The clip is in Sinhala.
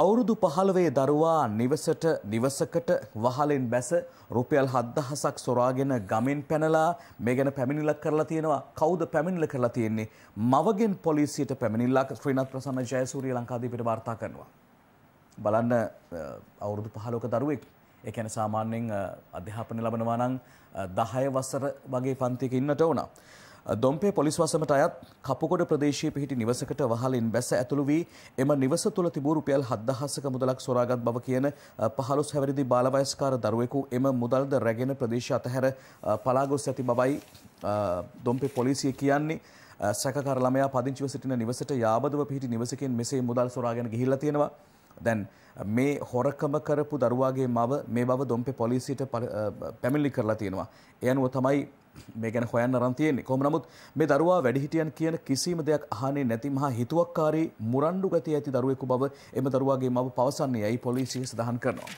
අවුරුදු පහළවේ දරුවා නිවසට නිවසකට වහලෙන් බැස රුපියල් හත්දහසක් සොරාගෙන ගමෙන් පැනලා මේ ගැන පැමිණිලක් කරලා තියෙනවා කවුද පැමිණිල කරලා තියෙන්නේ මවගෙන් පොලිසියට පැමිණිල්ලක් ශ්‍රීනත් ප්‍රසන්න ජයසූරිය ලංකාදීපට වාර්තා කරනවා. බලන්න අවුරුදු පහලෝක දරුවෙක් ඒ කියන්නේ සාමාන්‍යයෙන් අධ්‍යාපනය ලබනවා නම් 10 වසර වගේ පන්තියක ඉන්නට ඕන. දොම්පේ පොලිස් වසමට අයත් කපුකොඩ ප්‍රදේශයේ පිහිටි නිවසකට වහලින් බැස ඇතුළු වී එම නිවස තුළ තිබූ රුපියල් 7000ක මුදලක් සොරාගත් බව කියන 15 හැවිරිදි බාලවයස්කාර දරුවෙකු එම මුදල්ද රැගෙන ප්‍රදේශය අතහැර පලා ගොස් ඇති බවයි දොම්පේ පොලිසිය කියන්නේ. සැකකාර ළමයා පදිංචිව සිටින නිවසට යාබදව පිහිටි නිවසකින් මෙසේ මුදල් සොරාගෙන ගිහිල්ලා තියෙනවා. දැන් මේ හොරකම කරපු දරුවාගේ මව මේ බව දොම්පේ පොලිසියට පැමිණිලි කරලා තියෙනවා. ඒ අනුව තමයි මේ ගැන හොයන්න අරන් තියෙන්නේ. කොහොම නමුත් මේ දරුවා වැඩිහිටියන් කියන කිසිම දෙයක් අහන්නේ නැති මහා හිතුවක්කාරී මුරණ්ඩු ගතිය ඇති දරුවෙකු බව එම දරුවාගේ මව පවසන්නේ යයි පොලිසිය සඳහන් කරනවා.